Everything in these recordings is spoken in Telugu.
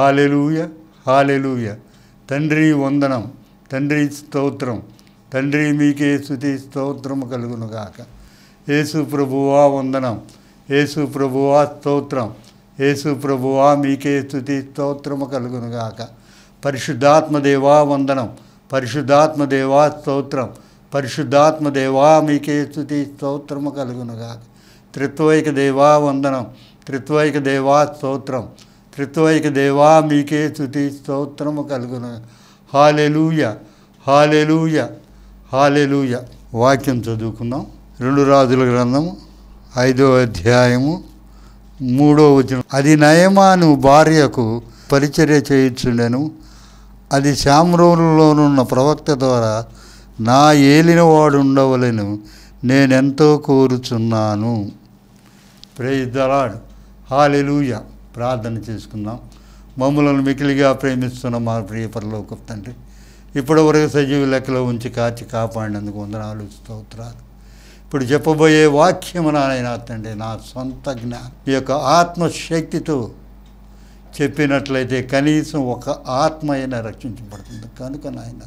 హాలెలూయ హాలెలూయ తండ్రి వందనం తండ్రి స్తోత్రం తండ్రి మీకే స్థుతి స్తోత్రము కలుగునుగాక యేసు ప్రభువా వందనం యేసు ప్రభువా స్తోత్రం యేసు ప్రభువా మీకే స్థుతి స్తోత్రము కలుగునుగాక పరిశుద్ధాత్మదేవా వందనం పరిశుద్ధాత్మదేవా స్తోత్రం పరిశుద్ధాత్మదేవా మీకే స్థుతి స్తోత్రము కలుగునుగాక త్రిత్వైక దేవా వందనం త్రిత్వైక దేవా స్తోత్రం త్రిత్వైక దేవా మీకే తుతి స్తోత్రము కలుగున హాలెలూయ హాలెలూయ హాలెలూయ వాక్యం చదువుకుందాం రెండు రాజుల గ్రంథం ఐదో అధ్యాయము మూడో వచనం అది నయమాను భార్యకు పరిచర్య చేయించుండెను అది శామ్రోనులోనున్న ప్రవక్త ద్వారా నా ఏలినవాడు ఉండవలను నేనెంతో కోరుచున్నాను ప్రేజ్ దలాడ్ హాలెలూయా ప్రార్థన చేసుకుందాం మమ్మలను మికిలిగా ప్రేమిస్తున్న మా ప్రియ తండ్రి ఇప్పటి వరకు సజీవ లెక్కలో ఉంచి కాచి కాపాడినందుకు వందనాలు స్తోత్రాలు ఇప్పుడు చెప్పబోయే వాక్యము నాయన తండ్రి నా సొంత జ్ఞానం ఈ యొక్క ఆత్మశక్తితో చెప్పినట్లయితే కనీసం ఒక ఆత్మ అయినా రక్షించబడుతుంది కనుక నాయన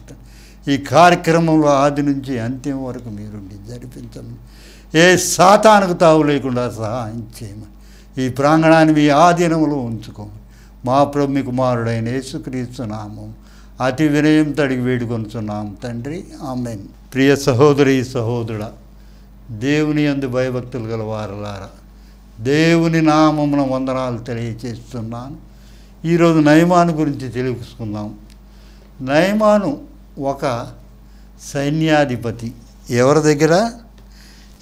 ఈ కార్యక్రమంలో ఆది నుంచి అంత్యం వరకు మీరు జరిపించండి ఏ సాతానికి తావు లేకుండా సహాయం చేయమని ఈ ప్రాంగణాన్ని మీ ఆధీనంలో ఉంచుకో మా ప్రభు మీ కుమారుడైన యేసుక్రీస్తున్నాము అతి వినయం తడిగి వేడుకొనుచున్నాము తండ్రి ఆమెన్ ప్రియ సహోదరి సహోదరుడ దేవుని అందు భయభక్తులు గల వారలారా దేవుని నామమున వందనాలు తెలియచేస్తున్నాను ఈరోజు నయమాను గురించి తెలుసుకుందాం నయమాను ఒక సైన్యాధిపతి ఎవరి దగ్గర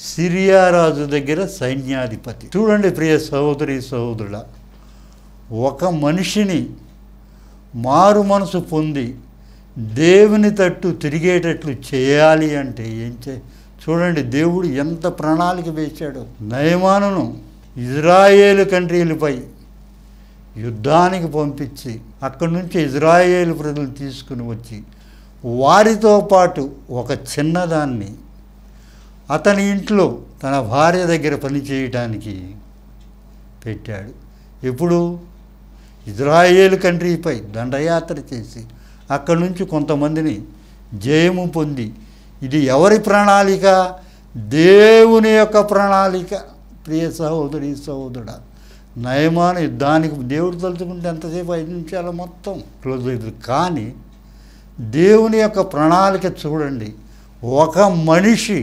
సిరియా రాజు దగ్గర సైన్యాధిపతి చూడండి ప్రియ సహోదరి సహోదరుల ఒక మనిషిని మారు మనసు పొంది దేవుని తట్టు తిరిగేటట్లు చేయాలి అంటే ఏం చే చూడండి దేవుడు ఎంత ప్రణాళిక వేశాడు నయమానును ఇజ్రాయేలు కంట్రీలపై యుద్ధానికి పంపించి అక్కడి నుంచి ఇజ్రాయేల్ ప్రజలు తీసుకుని వచ్చి వారితో పాటు ఒక చిన్నదాన్ని అతని ఇంట్లో తన భార్య దగ్గర పనిచేయటానికి పెట్టాడు ఎప్పుడు ఇజ్రాయేల్ కంట్రీపై దండయాత్ర చేసి అక్కడి నుంచి కొంతమందిని జయము పొంది ఇది ఎవరి ప్రణాళిక దేవుని యొక్క ప్రణాళిక ప్రియ సహోదరి సహోదరుడు నయమాన యుద్ధానికి దేవుడు తలుచుకుంటే ఎంతసేపు ఐదు నిమిషాల మొత్తం క్లోజ్ అవుతుంది కానీ దేవుని యొక్క ప్రణాళిక చూడండి ఒక మనిషి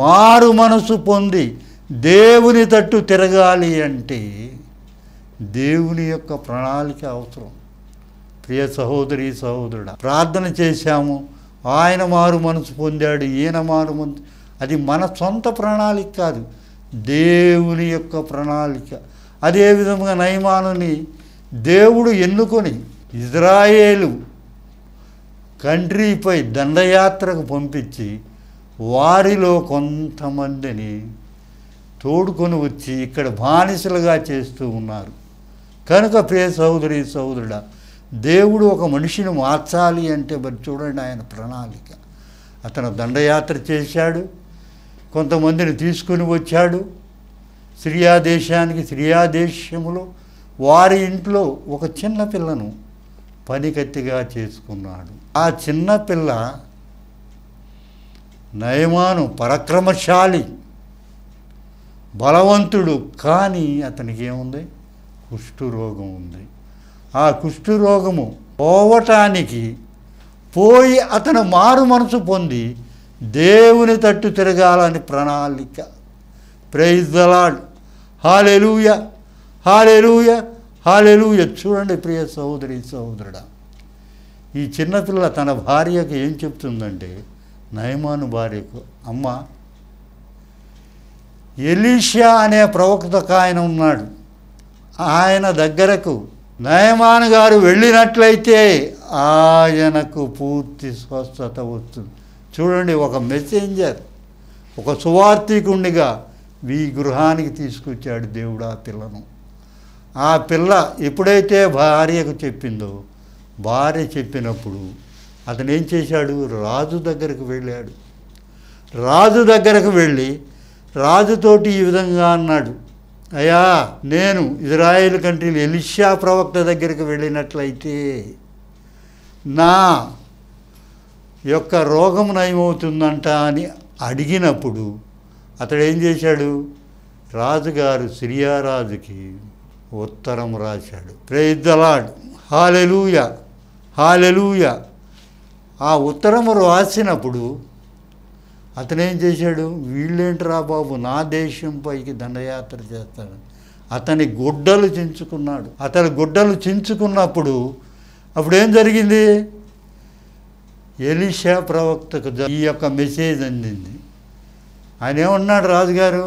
మారు మనసు పొంది దేవుని తట్టు తిరగాలి అంటే దేవుని యొక్క ప్రణాళిక అవసరం ప్రియ సహోదరి సహోదరుడు ప్రార్థన చేశాము ఆయన మారు మనసు పొందాడు ఈయన మారు మనసు అది మన సొంత ప్రణాళిక కాదు దేవుని యొక్క ప్రణాళిక అదేవిధంగా నయమానుని దేవుడు ఎన్నుకొని ఇజ్రాయేలు కంట్రీపై దండయాత్రకు పంపించి వారిలో కొంతమందిని తోడుకొని వచ్చి ఇక్కడ బానిసలుగా చేస్తూ ఉన్నారు కనుక ప్రియ సహోదరి సహోదరుడ దేవుడు ఒక మనిషిని మార్చాలి అంటే మరి చూడండి ఆయన ప్రణాళిక అతను దండయాత్ర చేశాడు కొంతమందిని తీసుకుని వచ్చాడు సిరియా దేశానికి సిరియా దేశంలో వారి ఇంట్లో ఒక చిన్న పిల్లను పనికత్తిగా చేసుకున్నాడు ఆ చిన్న పిల్ల నయమాను పరాక్రమశాలి బలవంతుడు కానీ అతనికి ఏముంది కుష్ఠురోగం ఉంది ఆ కుష్ఠురోగము పోవటానికి పోయి అతను మారు మనసు పొంది దేవుని తట్టు తిరగాలని ప్రణాళిక praise the lord hallelujah hallelujah hallelujah చూడండి ప్రియ సహోదరి సహోదరుడా ఈ చిన్నపిల్ల తన భార్యకు ఏం చెప్తుందంటే నయమాను భార్యకు అమ్మ ఎలీషియా అనే ప్రవక్త ఆయన ఉన్నాడు ఆయన దగ్గరకు నయమాన్ గారు వెళ్ళినట్లయితే ఆయనకు పూర్తి స్వస్థత వస్తుంది చూడండి ఒక మెసెంజర్ ఒక సువార్థికుండిగా ఈ గృహానికి తీసుకొచ్చాడు దేవుడు ఆ పిల్లను ఆ పిల్ల ఎప్పుడైతే భార్యకు చెప్పిందో భార్య చెప్పినప్పుడు అతను ఏం చేశాడు రాజు దగ్గరకు వెళ్ళాడు రాజు దగ్గరకు వెళ్ళి రాజుతోటి ఈ విధంగా అన్నాడు అయ్యా నేను ఇజ్రాయేల్ కంట్రీలు ఎలిషా ప్రవక్త దగ్గరికి వెళ్ళినట్లయితే నా యొక్క రోగం నయమవుతుందంట అని అడిగినప్పుడు అతడు ఏం చేశాడు రాజుగారు సిరియారాజుకి ఉత్తరం రాశాడు ప్రే ఇద్దలాడు హాలెలూయ హాలెలూయ ఆ ఉత్తరం రాసినప్పుడు అతనేం చేశాడు వీళ్ళేంట్రా బాబు నా దేశం పైకి దండయాత్ర చేస్తాడు అతని గుడ్డలు చించుకున్నాడు అతని గుడ్డలు చించుకున్నప్పుడు అప్పుడు ఏం జరిగింది ఎలిషా ప్రవక్తకు ఈ యొక్క మెసేజ్ అందింది ఆయన ఏమన్నాడు రాజుగారు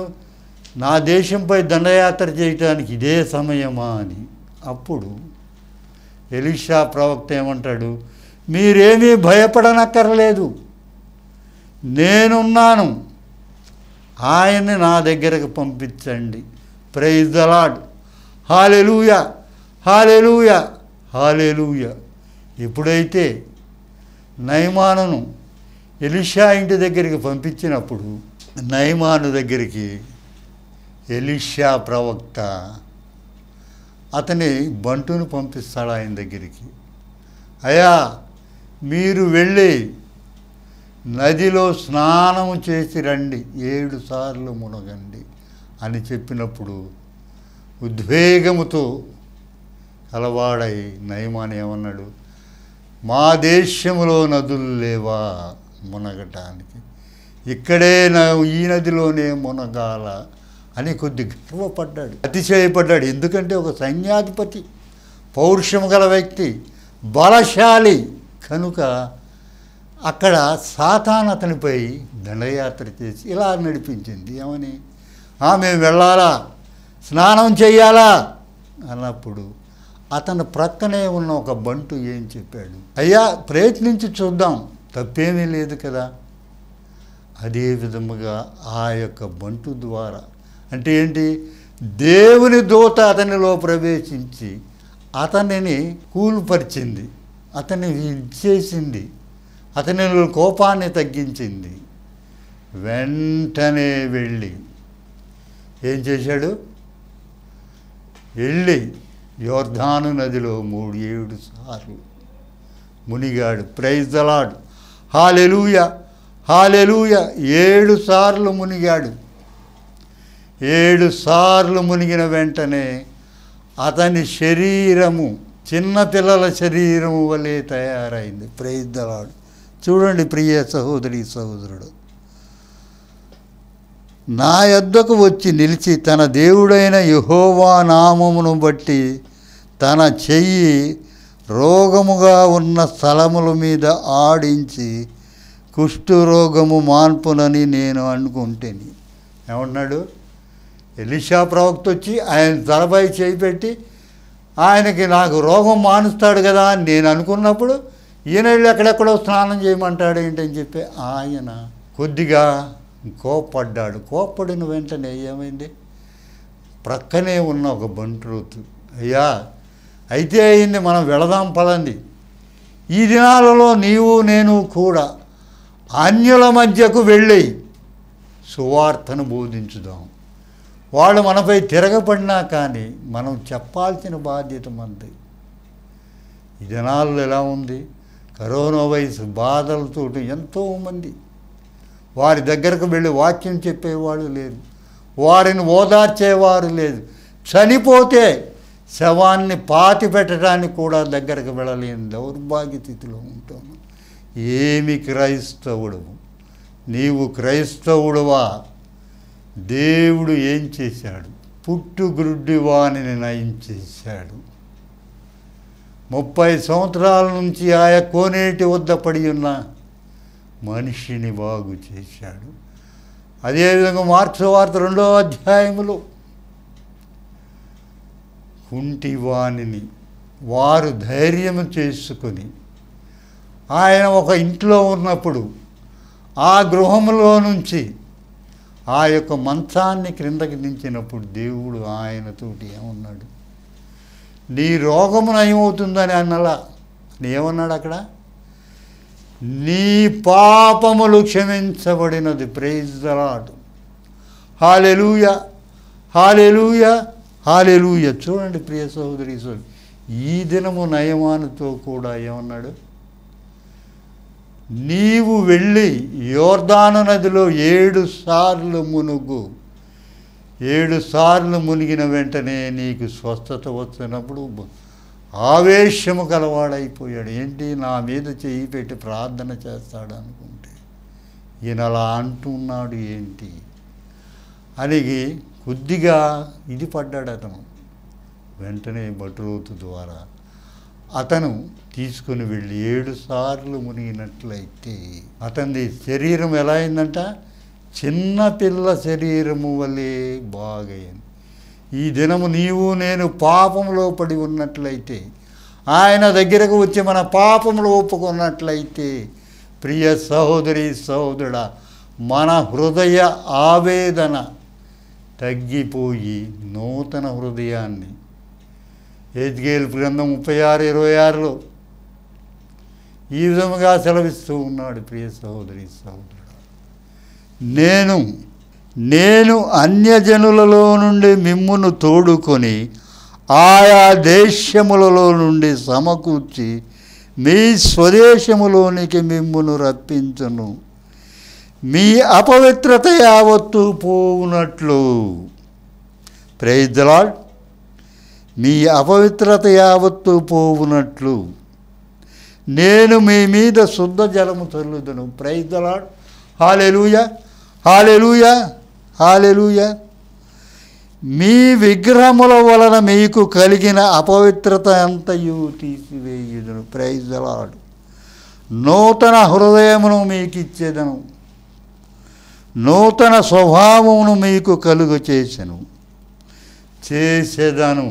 నా దేశంపై దండయాత్ర చేయటానికి ఇదే సమయమా అని అప్పుడు ఎలిషా ప్రవక్త ఏమంటాడు మీరేమీ భయపడనక్కర్లేదు నేనున్నాను ఆయన్ని నా దగ్గరకు పంపించండి praise the lord hallelujah hallelujah hallelujah ఎప్పుడైతే నయమానను ఎలిషా ఇంటి దగ్గరికి పంపించినప్పుడు నయమాను దగ్గరికి ఎలిషా ప్రవక్త అతని బంటును పంపిస్తాడు ఆయన దగ్గరికి అయ్యా మీరు వెళ్ళి నదిలో స్నానం చేసి రండి ఏడు సార్లు మునగండి అని చెప్పినప్పుడు ఉద్వేగముతో కలవాడై నయమాని ఏమన్నాడు మా దేశంలో నదులు లేవా మునగటానికి ఇక్కడే నా ఈ నదిలోనే మునగాల అని కొద్ది గర్వపడ్డాడు అతిశయపడ్డాడు ఎందుకంటే ఒక సైన్యాధిపతి పౌరుషం గల వ్యక్తి బలశాలి కనుక అక్కడ సాతాన్ అతనిపై దండయాత్ర చేసి ఇలా నడిపించింది ఏమని మేము వెళ్ళాలా స్నానం చేయాలా అన్నప్పుడు అతను ప్రక్కనే ఉన్న ఒక బంటు ఏం చెప్పాడు అయ్యా ప్రయత్నించి చూద్దాం తప్పేమీ లేదు కదా అదే విధముగా ఆ యొక్క బంటు ద్వారా అంటే ఏంటి దేవుని దూత అతనిలో ప్రవేశించి అతనిని కూల్పరిచింది అతన్ని ఇచ్చేసింది అతని కోపాన్ని తగ్గించింది వెంటనే వెళ్ళి ఏం చేశాడు వెళ్ళి యోర్ధాను నదిలో మూడు ఏడు సార్లు మునిగాడు ప్రైజ్ దలాడు హాలెలూయ హాలెలూయ ఏడు సార్లు మునిగాడు ఏడు సార్లు మునిగిన వెంటనే అతని శరీరము చిన్న పిల్లల శరీరం వలె తయారైంది ప్రయుద్ధలాడు చూడండి ప్రియ సహోదరి సహోదరుడు నా యొద్దకు వచ్చి నిలిచి తన దేవుడైన యహోవా నామమును బట్టి తన చెయ్యి రోగముగా ఉన్న స్థలముల మీద ఆడించి కుష్ఠురోగము మాన్పునని నేను అనుకుంటేని ఏమన్నాడు ఎలిషా ప్రవక్త వచ్చి ఆయన తలపై చేయి పెట్టి ఆయనకి నాకు రోగం మానుస్తాడు కదా అని నేను అనుకున్నప్పుడు ఈయన వెళ్ళి ఎక్కడెక్కడో స్నానం చేయమంటాడు ఏంటని చెప్పి ఆయన కొద్దిగా కోప్పడ్డాడు కోప్పడిన వెంటనే ఏమైంది ప్రక్కనే ఉన్న ఒక బంట్రోతు అయ్యా అయితే అయింది మనం వెళదాం పదండి ఈ దినాలలో నీవు నేను కూడా అన్యుల మధ్యకు వెళ్ళి సువార్తను బోధించుదాం వాళ్ళు మనపై తిరగబడినా కానీ మనం చెప్పాల్సిన బాధ్యత మనది ఈ జనాలు ఎలా ఉంది కరోనా వైరస్ బాధలతో ఎంతోమంది వారి దగ్గరకు వెళ్ళి వాక్యం చెప్పేవాడు లేరు వారిని ఓదార్చేవారు లేదు చనిపోతే శవాన్ని పాతి పెట్టడానికి కూడా దగ్గరకు వెళ్ళలేని దౌర్భాగ్య స్థితిలో ఉంటాము ఏమి క్రైస్తవుడు నీవు క్రైస్తవుడువా దేవుడు ఏం చేశాడు పుట్టుగ్రుడ్డివాణిని నయం చేశాడు ముప్పై సంవత్సరాల నుంచి ఆయ కోనేటి వద్ద పడి ఉన్న మనిషిని బాగు చేశాడు అదేవిధంగా మార్క్స్ వార్త రెండో అధ్యాయంలో కుంటి వాణిని వారు ధైర్యం చేసుకొని ఆయన ఒక ఇంట్లో ఉన్నప్పుడు ఆ గృహంలో నుంచి ఆ యొక్క మంచాన్ని క్రిందకి దించినప్పుడు దేవుడు ఆయనతోటి ఏమన్నాడు నీ రోగము నయమవుతుందని అన్నలా ఏమన్నాడు అక్కడ నీ పాపములు క్షమించబడినది praise the lord hallelujah hallelujah hallelujah చూడండి ప్రియ సహోదరి సోదరి ఈ దినము నయమానితో కూడా ఏమన్నాడు నీవు వెళ్ళి యోర్దాను నదిలో ఏడు సార్లు మునుగు ఏడు సార్లు మునిగిన వెంటనే నీకు స్వస్థత వచ్చినప్పుడు ఆవేశము కలవాడైపోయాడు ఏంటి నా మీద చేయి పెట్టి ప్రార్థన చేస్తాడు అనుకుంటే ఈయన అలా అంటున్నాడు ఏంటి అని కొద్దిగా ఇది పడ్డాడు అతను వెంటనే బట్రోతు ద్వారా అతను తీసుకుని వెళ్ళి ఏడు సార్లు మునిగినట్లయితే అతని శరీరం ఎలా అయిందంట చిన్న పిల్ల శరీరము వలె బాగయ్యింది ఈ దినము నీవు నేను పాపంలో పడి ఉన్నట్లయితే ఆయన దగ్గరకు వచ్చి మన పాపములు ఒప్పుకున్నట్లయితే ప్రియ సహోదరి సహోదరుడ మన హృదయ ఆవేదన తగ్గిపోయి నూతన హృదయాన్ని ఎద్గేలు గ్రంథం ముప్పై ఆరు ఇరవై ఆరులో ఈ విధముగా సెలవిస్తూ ఉన్నాడు ప్రియ సహోదరి సహోదరు నేను నేను అన్యజనులలో నుండి మిమ్మును తోడుకొని ఆయా దేశములలో నుండి సమకూర్చి మీ స్వదేశములోనికి మిమ్మును రప్పించను మీ అపవిత్రత యావత్తు పోవునట్లు లాడ్ మీ అపవిత్రత యావత్తు పోవునట్లు నేను మీ మీద శుద్ధ జలము చల్లుదును ప్రైజ్లాడ్ హాలెలుయ హాలెలుయ హాలెలుయ మీ విగ్రహముల వలన మీకు కలిగిన అపవిత్రత ఎంత తీసివేయుదును ప్రైజ్లాడ్ నూతన హృదయమును మీకు ఇచ్చేదను నూతన స్వభావమును మీకు కలుగు చేసెను చేసేదను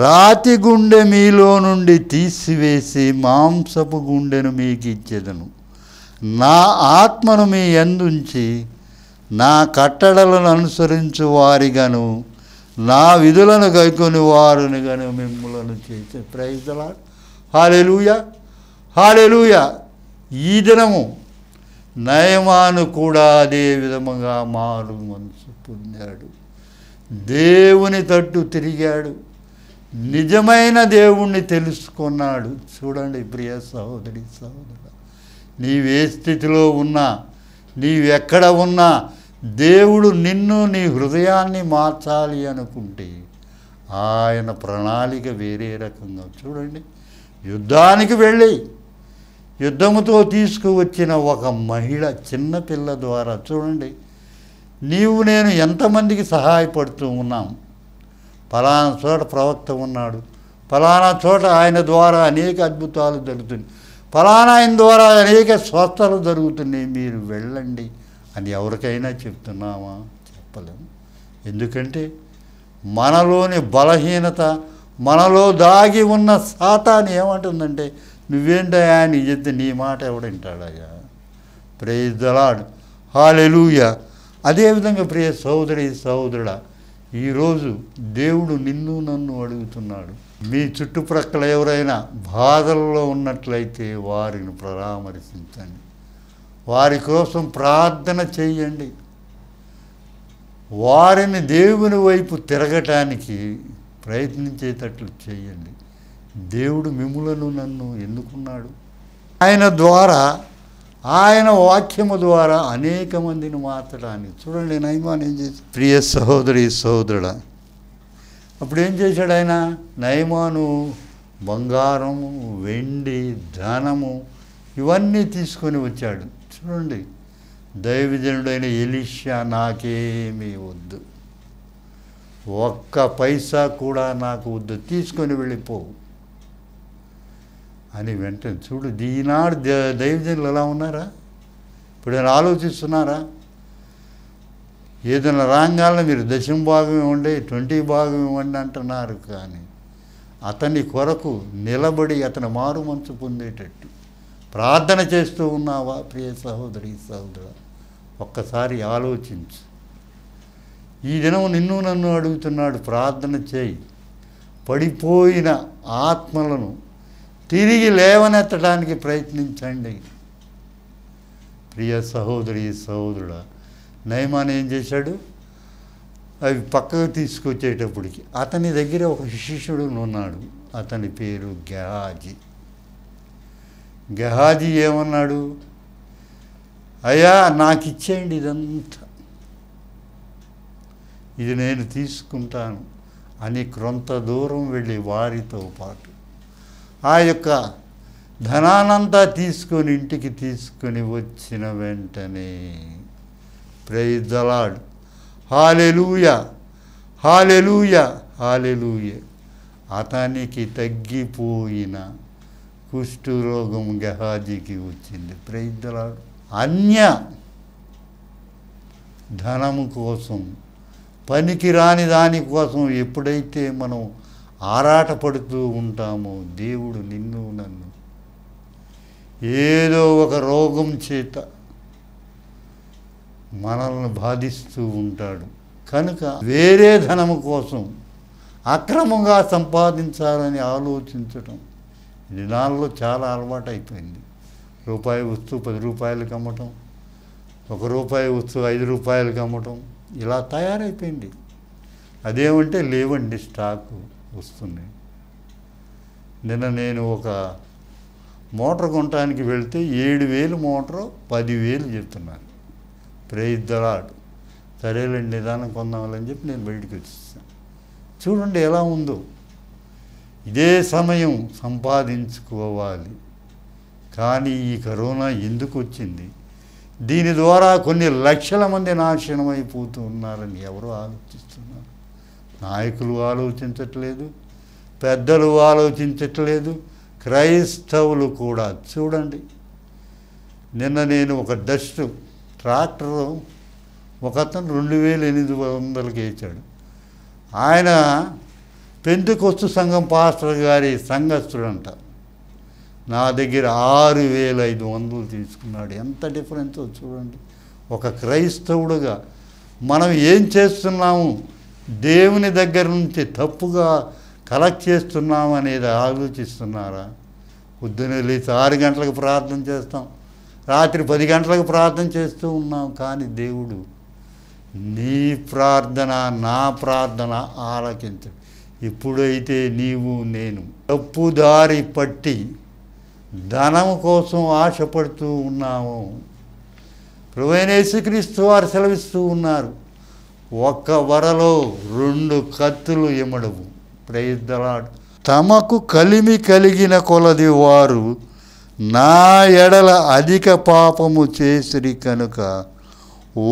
రాతి గుండె మీలో నుండి తీసివేసి మాంసపు గుండెను మీకు ఇచ్చేదను నా ఆత్మను మీ ఎందుంచి నా కట్టడలను అనుసరించు వారిగాను నా విధులను గైకొని గను మిమ్మలను చేసే ప్రయత్నలా హాలెలూయ హాలెలూయ ఈ దినము నయమాను కూడా అదే విధముగా మారు మనసు పొందాడు దేవుని తట్టు తిరిగాడు నిజమైన దేవుణ్ణి తెలుసుకున్నాడు చూడండి ప్రియ సహోదరి సహోదరు నీవే స్థితిలో ఉన్నా నీవెక్కడ ఉన్నా దేవుడు నిన్ను నీ హృదయాన్ని మార్చాలి అనుకుంటే ఆయన ప్రణాళిక వేరే రకంగా చూడండి యుద్ధానికి వెళ్ళి యుద్ధముతో తీసుకువచ్చిన ఒక మహిళ చిన్నపిల్ల ద్వారా చూడండి నీవు నేను ఎంతమందికి సహాయపడుతూ ఉన్నాం ఫలానా చోట ప్రవక్త ఉన్నాడు ఫలానా చోట ఆయన ద్వారా అనేక అద్భుతాలు జరుగుతున్నాయి ఫలానా ఆయన ద్వారా అనేక స్వస్థలు జరుగుతున్నాయి మీరు వెళ్ళండి అని ఎవరికైనా చెప్తున్నామా చెప్పలేము ఎందుకంటే మనలోని బలహీనత మనలో దాగి ఉన్న సాతాను ఏమంటుందంటే నువ్వేంటయ్యా ఆయన చెప్తే నీ మాట ఎవడింటాడయ్యా ప్రేజ్ దలాడు హాలెలూయ అదేవిధంగా ప్రియ సహోదరి సహోదరుడా ఈరోజు దేవుడు నిన్ను నన్ను అడుగుతున్నాడు మీ చుట్టుప్రక్కల ఎవరైనా బాధల్లో ఉన్నట్లయితే వారిని పరామర్శించండి వారి కోసం ప్రార్థన చేయండి వారిని దేవుని వైపు తిరగటానికి ప్రయత్నించేటట్లు చేయండి దేవుడు మిమ్ములను నన్ను ఎన్నుకున్నాడు ఆయన ద్వారా ఆయన వాక్యము ద్వారా అనేక మందిని మార్చడానికి చూడండి నయమాన్ ఏం చేసి ప్రియ సహోదరి సహోదరుడ అప్పుడు ఏం చేశాడు ఆయన నయమాను బంగారము వెండి ధనము ఇవన్నీ తీసుకొని వచ్చాడు చూడండి దైవజనుడైన ఎలిషా నాకేమీ వద్దు ఒక్క పైసా కూడా నాకు వద్దు తీసుకొని వెళ్ళిపోవు అని వెంటనే చూడు ఈనాడు దైవజనులు ఎలా ఉన్నారా ఇప్పుడు నేను ఆలోచిస్తున్నారా ఏదైనా రాగాలను మీరు దశం భాగం ఇవ్వండి ట్వంటీ భాగం ఇవ్వండి అంటున్నారు కానీ అతని కొరకు నిలబడి అతని మారు మనసు పొందేటట్టు ప్రార్థన చేస్తూ ఉన్నావా ప్రియ సహోదరి సహోదరు ఒక్కసారి ఆలోచించు ఈ దినం నిన్ను నన్ను అడుగుతున్నాడు ప్రార్థన చేయి పడిపోయిన ఆత్మలను తిరిగి లేవనెత్తడానికి ప్రయత్నించండి ప్రియ సహోదరి సహోదరుడు నయమాన్ ఏం చేశాడు అవి పక్కకు తీసుకొచ్చేటప్పటికి అతని దగ్గర ఒక శిష్యుడు ఉన్నాడు అతని పేరు గెహాజీ గెహాజీ ఏమన్నాడు అయ్యా నాకు ఇచ్చేయండి ఇదంతా ఇది నేను తీసుకుంటాను అని కొంత దూరం వెళ్ళి వారితో పాటు ఆ యొక్క ధనానంతా తీసుకొని ఇంటికి తీసుకొని వచ్చిన వెంటనే ప్రైజలాడు హాలెలూయ హాలెలూయ హాలెలూయ అతనికి తగ్గిపోయిన కుష్ఠురోగం గహాజీకి వచ్చింది ప్రైజలాడు అన్య ధనము కోసం రాని దానికోసం ఎప్పుడైతే మనం ఆరాటపడుతూ ఉంటాము దేవుడు నిన్ను నన్ను ఏదో ఒక రోగం చేత మనల్ని బాధిస్తూ ఉంటాడు కనుక వేరే ధనము కోసం అక్రమంగా సంపాదించాలని ఆలోచించటం దినాల్లో చాలా అలవాటు అయిపోయింది రూపాయి వస్తువు పది రూపాయలకి అమ్మటం ఒక రూపాయి వస్తువు ఐదు రూపాయలకి అమ్మటం ఇలా తయారైపోయింది అదేమంటే లేవండి స్టాకు వస్తున్నాయి నిన్న నేను ఒక మోటార్ కొనటానికి వెళ్తే ఏడు వేలు మోటారు పదివేలు చెప్తున్నాను ప్రేయిద్దలాడ్ సరేలేండి నిదానం కొందామని చెప్పి నేను బయటికి వచ్చేసాను చూడండి ఎలా ఉందో ఇదే సమయం సంపాదించుకోవాలి కానీ ఈ కరోనా ఎందుకు వచ్చింది దీని ద్వారా కొన్ని లక్షల మంది నాశనం అయిపోతూ ఉన్నారని ఎవరో ఆలోచిస్తున్నారు నాయకులు ఆలోచించట్లేదు పెద్దలు ఆలోచించట్లేదు క్రైస్తవులు కూడా చూడండి నిన్న నేను ఒక డస్ట్ ట్రాక్టర్ ఒక అతను రెండు వేల ఎనిమిది వందలకి వేసాడు ఆయన పెందుకొస్తు సంఘం పాస్టర్ గారి సంఘస్థుడంట నా దగ్గర ఆరు వేల ఐదు వందలు తీసుకున్నాడు ఎంత డిఫరెన్స్ చూడండి ఒక క్రైస్తవుడుగా మనం ఏం చేస్తున్నాము దేవుని దగ్గర నుంచి తప్పుగా కలెక్ట్ చేస్తున్నామనేది ఆలోచిస్తున్నారా పొద్దున లేచి ఆరు గంటలకు ప్రార్థన చేస్తాం రాత్రి పది గంటలకు ప్రార్థన చేస్తూ ఉన్నాం కానీ దేవుడు నీ ప్రార్థన నా ప్రార్థన ఆలకించు ఇప్పుడైతే నీవు నేను తప్పుదారి పట్టి ధనం కోసం ఆశపడుతూ ఉన్నాము ప్రభువైన యేసుక్రీస్తు వారు సెలవిస్తూ ఉన్నారు ఒక్క వరలో రెండు కత్తులు ఇమడవు ప్రయత్నలాడు తమకు కలిమి కలిగిన కొలది వారు నా ఎడల అధిక పాపము చేసిరి కనుక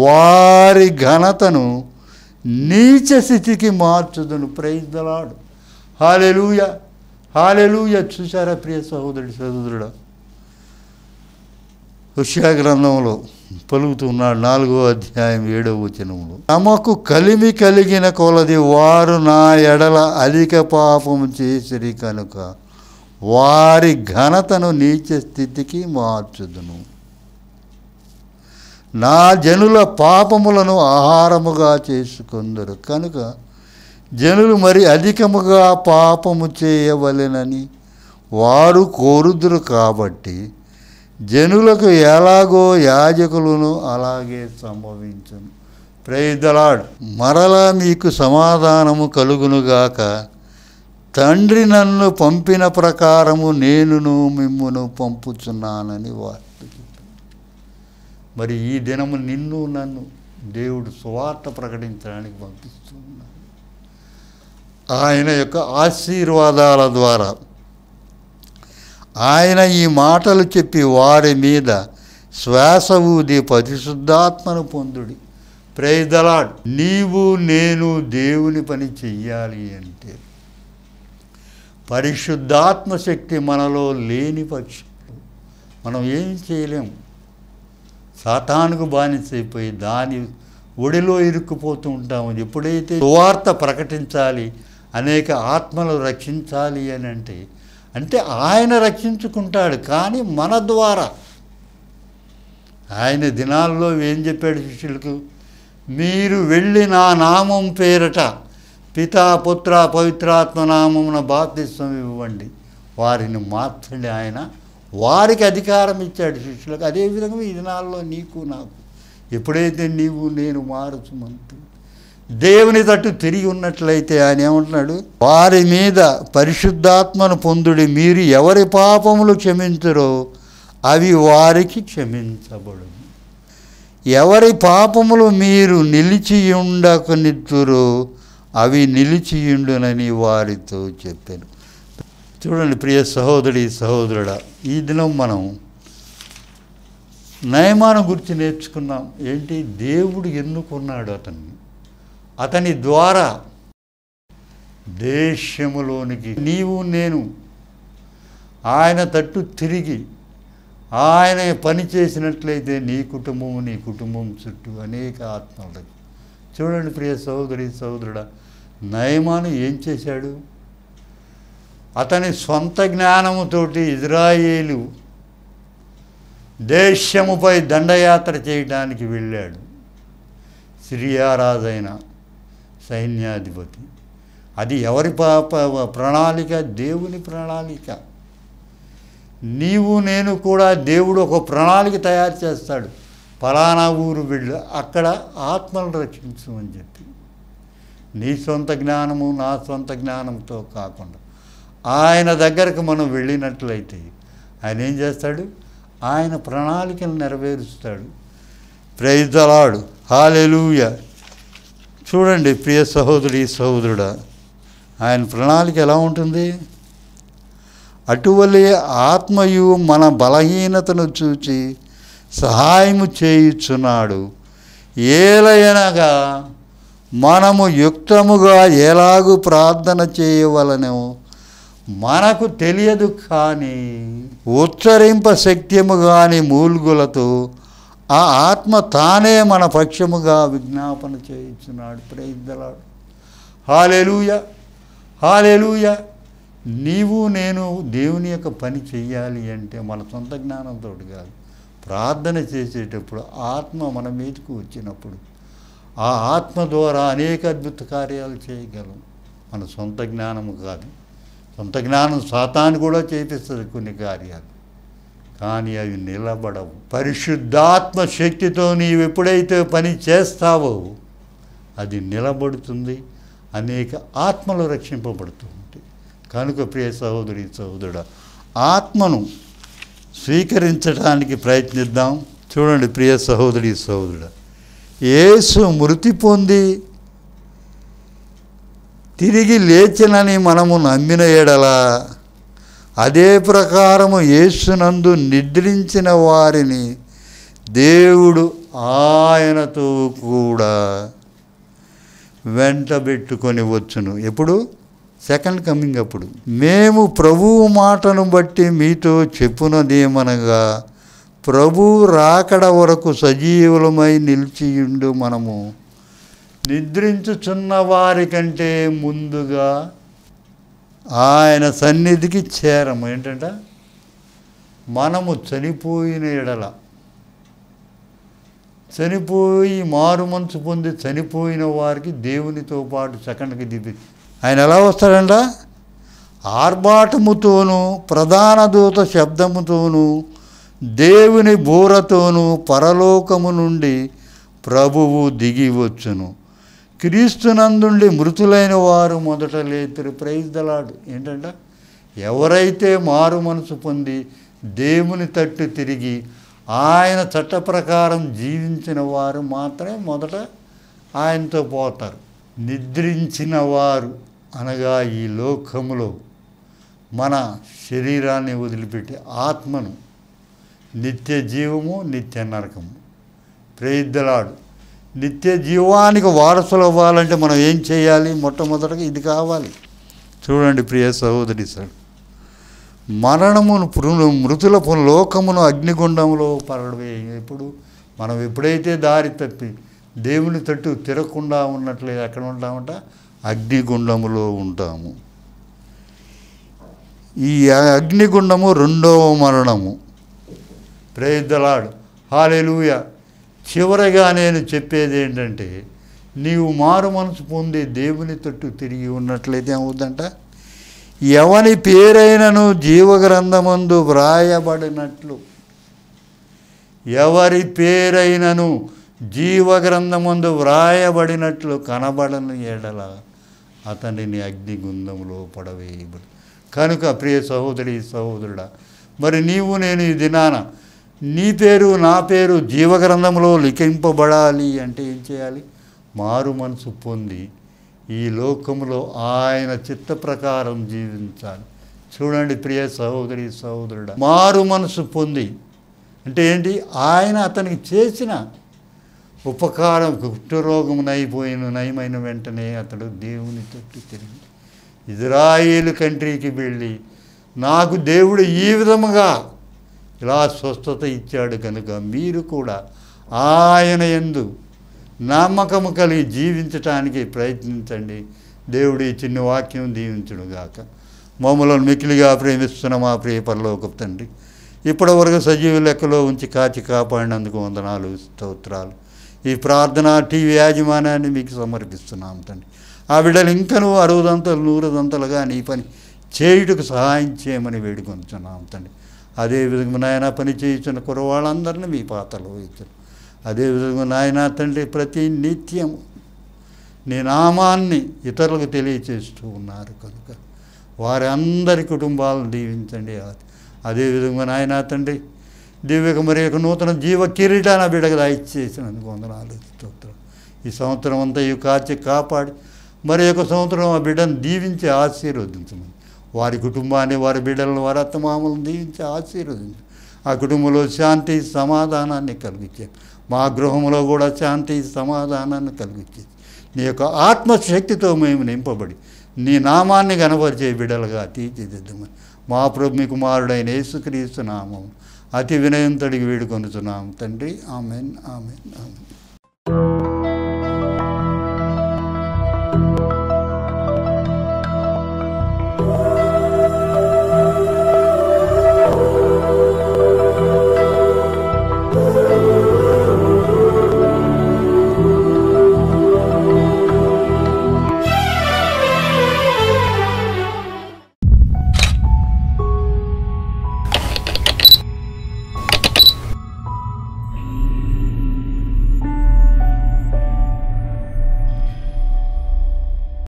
వారి ఘనతను నీచ స్థితికి మార్చుదును ప్రయత్నలాడు హాలెలూయ హాలెలూయ చూసారా ప్రియ సహోదరుడు సహోదరుడు గ్రంథంలో పలుకుతున్నాడు నాలుగో అధ్యాయం ఏడవ వచనంలో తమకు కలిమి కలిగిన కొలది వారు నా ఎడల అధిక పాపం చేసిరి కనుక వారి ఘనతను నీచ స్థితికి మార్చుదును నా జనుల పాపములను ఆహారముగా చేసుకుందరు కనుక జనులు మరి అధికముగా పాపము చేయవలెనని వారు కోరుదురు కాబట్టి జనులకు ఎలాగో యాజకులను అలాగే సంభవించను ప్రేదలాడ్ మరలా మీకు సమాధానము కలుగునుగాక తండ్రి నన్ను పంపిన ప్రకారము నేనును మిమ్మును పంపుచున్నానని వార్త మరి ఈ దినము నిన్ను నన్ను దేవుడు సువార్త ప్రకటించడానికి పంపిస్తున్నాడు ఆయన యొక్క ఆశీర్వాదాల ద్వారా ఆయన ఈ మాటలు చెప్పి వారి మీద శ్వాస ఊది పరిశుద్ధాత్మను పొందుడి ప్రైదలాడ్ నీవు నేను దేవుని పని చెయ్యాలి అంటే పరిశుద్ధాత్మ శక్తి మనలో లేని పక్షం మనం ఏం చేయలేము సాతానుకు బానిసైపోయి దాని ఒడిలో ఇరుక్కుపోతూ ఉంటాము ఎప్పుడైతే సువార్త ప్రకటించాలి అనేక ఆత్మలు రక్షించాలి అని అంటే అంటే ఆయన రక్షించుకుంటాడు కానీ మన ద్వారా ఆయన దినాల్లో ఏం చెప్పాడు శిష్యులకు మీరు వెళ్ళి నా నామం పేరట పితా పుత్ర పవిత్రాత్మ నామమున బాప్తిస్వం ఇవ్వండి వారిని మార్చండి ఆయన వారికి అధికారం ఇచ్చాడు శిష్యులకు అదేవిధంగా ఈ దినాల్లో నీకు నాకు ఎప్పుడైతే నీవు నేను మారుచు మారుచుమంటూ దేవుని తట్టు తిరిగి ఉన్నట్లయితే ఆయన ఏమంటున్నాడు వారి మీద పరిశుద్ధాత్మను పొందుడి మీరు ఎవరి పాపములు క్షమించరో అవి వారికి క్షమించబడు ఎవరి పాపములు మీరు నిద్దురో అవి నిలిచియుండునని వారితో చెప్పాను చూడండి ప్రియ సహోదరి సహోదరుడా ఈ దినం మనం నయమానం గురించి నేర్చుకున్నాం ఏంటి దేవుడు ఎన్నుకున్నాడు అతన్ని అతని ద్వారా దేశములోనికి నీవు నేను ఆయన తట్టు తిరిగి ఆయన పని చేసినట్లయితే నీ కుటుంబం నీ కుటుంబం చుట్టూ అనేక ఆత్మలకి చూడండి ప్రియ సోదరి సోదరుడ నయమాను ఏం చేశాడు అతని సొంత జ్ఞానముతోటి ఇజ్రాయేలు దేశముపై దండయాత్ర చేయడానికి వెళ్ళాడు సిరియా సైన్యాధిపతి అది ఎవరి ప్రణాళిక దేవుని ప్రణాళిక నీవు నేను కూడా దేవుడు ఒక ప్రణాళిక తయారు చేస్తాడు ఫలానా ఊరు బిడ్డ అక్కడ ఆత్మలను రక్షించు అని చెప్పి నీ సొంత జ్ఞానము నా సొంత జ్ఞానంతో కాకుండా ఆయన దగ్గరకు మనం వెళ్ళినట్లయితే ఆయన ఏం చేస్తాడు ఆయన ప్రణాళికను నెరవేరుస్తాడు ప్రైజ్ అలాడు హాలెలూయ చూడండి ప్రియ సహోదరి సహోదరుడా ఆయన ప్రణాళిక ఎలా ఉంటుంది అటువలే ఆత్మయు మన బలహీనతను చూచి సహాయము చేయుచున్నాడు ఏలయనగా మనము యుక్తముగా ఎలాగూ ప్రార్థన చేయవలనో మనకు తెలియదు కానీ ఉచ్చరింప శక్త్యము కానీ మూల్గులతో ఆ ఆత్మ తానే మన పక్షముగా విజ్ఞాపన చేయించున్నాడు ప్రేద్దలాడు హాలెలుయ హాలెలుయ నీవు నేను దేవుని యొక్క పని చెయ్యాలి అంటే మన సొంత జ్ఞానంతో కాదు ప్రార్థన చేసేటప్పుడు ఆత్మ మన మీదకు వచ్చినప్పుడు ఆ ఆత్మ ద్వారా అనేక అద్భుత కార్యాలు చేయగలం మన సొంత జ్ఞానము కాదు సొంత జ్ఞానం శాతాన్ని కూడా చేపిస్తుంది కొన్ని కార్యాలు కానీ అవి నిలబడవు పరిశుద్ధాత్మ శక్తితో నీవు ఎప్పుడైతే పని చేస్తావో అది నిలబడుతుంది అనేక ఆత్మలు రక్షింపబడుతూ ఉంటాయి కనుక ప్రియ సహోదరి సహోదరుడ ఆత్మను స్వీకరించడానికి ప్రయత్నిద్దాం చూడండి ప్రియ సహోదరి సహోదరుడ ఏసు మృతి పొంది తిరిగి లేచినని మనము నమ్మిన ఏడలా అదే ప్రకారము యేసునందు నిద్రించిన వారిని దేవుడు ఆయనతో కూడా వెంటబెట్టుకొని వచ్చును ఎప్పుడు సెకండ్ కమింగ్ అప్పుడు మేము ప్రభువు మాటను బట్టి మీతో చెప్పునదేమనగా ప్రభు రాకడ వరకు సజీవులమై నిలిచియుండు మనము నిద్రించుచున్న వారికంటే ముందుగా ఆయన సన్నిధికి చేరము ఏంటంట మనము చనిపోయిన ఎడల చనిపోయి మారు మనసు పొంది చనిపోయిన వారికి దేవునితో పాటు సెకండ్కి దిద్ది ఆయన ఎలా వస్తాడంట ఆర్భాటముతోనూ ప్రధాన దూత శబ్దముతోనూ దేవుని బూరతోనూ పరలోకము నుండి ప్రభువు దిగి వచ్చును క్రీస్తునందుండి మృతులైన వారు మొదట లేతురు ప్రైజ్దలాడు ఏంటంటే ఎవరైతే మారు మనసు పొంది దేవుని తట్టు తిరిగి ఆయన చట్ట ప్రకారం జీవించిన వారు మాత్రమే మొదట ఆయనతో పోతారు నిద్రించిన వారు అనగా ఈ లోకములో మన శరీరాన్ని వదిలిపెట్టి ఆత్మను నిత్య జీవము నిత్య నరకము ప్రేద్దలాడు నిత్య జీవానికి వారసులు అవ్వాలంటే మనం ఏం చేయాలి మొట్టమొదటగా ఇది కావాలి చూడండి ప్రియ సహోదరి సార్ మరణమును పురును మృతుల లోకమును అగ్నిగుండంలో పరడవే ఇప్పుడు మనం ఎప్పుడైతే దారి తప్పి దేవుని తట్టు తిరగకుండా ఉన్నట్లే ఎక్కడ ఉంటామంట అగ్నిగుండములో ఉంటాము ఈ అగ్నిగుండము రెండవ మరణము ప్రేద్దలాడు హాలేలుయ చివరగా నేను చెప్పేది ఏంటంటే నీవు మారు మనసు పొందే దేవుని తట్టు తిరిగి ఉన్నట్లయితే అవుద్దంట ఎవని పేరైనను జీవగ్రంథమందు వ్రాయబడినట్లు ఎవరి పేరైనను జీవగ్రంథమందు వ్రాయబడినట్లు కనబడని ఎడల అతనిని అగ్నిగుందంలో పడవేయబడి కనుక ప్రియ సహోదరి సహోదరుడా మరి నీవు నేను ఈ దినాన నీ పేరు నా పేరు జీవగ్రంథంలో లిఖింపబడాలి అంటే ఏం చేయాలి మారు మనసు పొంది ఈ లోకంలో ఆయన చిత్త ప్రకారం జీవించాలి చూడండి ప్రియ సహోదరి సహోదరుడు మారు మనసు పొంది అంటే ఏంటి ఆయన అతనికి చేసిన ఉపకారం కుష్ఠరోగం నైపోయిన నయమైన వెంటనే అతడు దేవుని తొట్టి తిరిగి ఇజ్రాయేల్ కంట్రీకి వెళ్ళి నాకు దేవుడు ఈ విధముగా ఇలా స్వస్థత ఇచ్చాడు కనుక మీరు కూడా ఆయన ఎందు నమ్మకము కలిగి జీవించటానికి ప్రయత్నించండి దేవుడి చిన్న వాక్యం దీవించుడుగాక మమ్మలను మిక్కిలిగా ప్రేమిస్తున్న మా ప్రియ పరలోక తండ్రి ఇప్పటి వరకు సజీవ లెక్కలో ఉంచి కాచి కాపాడినందుకు వందనాలు స్తోత్రాలు ఈ ప్రార్థన టీవీ యాజమాన్యాన్ని మీకు సమర్పిస్తున్నాం తండ్రి ఆ బిడ్డలు ఇంకను అరవదంతలు దంతలుగా నీ పని చేయుటకు సహాయం చేయమని వేడుకొంటున్నాం తండ్రి అదేవిధంగా నాయన పని చేయించిన కురవాళ్ళందరినీ మీ పాత్రలో ఇచ్చాను అదేవిధంగా నాయన తండ్రి ప్రతి నిత్యం నీ నామాన్ని ఇతరులకు తెలియచేస్తూ ఉన్నారు కనుక వారి అందరి కుటుంబాలను దీవించండి అదేవిధంగా నాయన తండ్రి దివ్యక మరి యొక్క నూతన జీవ కిరీటాన బిడగ దాయిచేసినందుకు వందనాలు స్తోత్రం ఈ సంవత్సరం అంతా ఈ కాచి కాపాడి మరి యొక్క సంవత్సరం ఆ బిడ్డను దీవించి ఆశీర్వదించమని వారి కుటుంబాన్ని వారి బిడ్డలను వారి అత్తమామలను దీవించి ఆశీర్వదించి ఆ కుటుంబంలో శాంతి సమాధానాన్ని కలిగించేది మా గృహంలో కూడా శాంతి సమాధానాన్ని కలిగించేది నీ యొక్క ఆత్మశక్తితో మేము నింపబడి నీ నామాన్ని కనపరిచే బిడ్డలుగా తీర్చిదిద్దు మా ప్రభు మీ కుమారుడైన యేసుక్రీస్తు నామం అతి వినయంతడికి వేడుకొనుచున్నాం తండ్రి ఆమెన్ ఆమెన్ ఆమెన్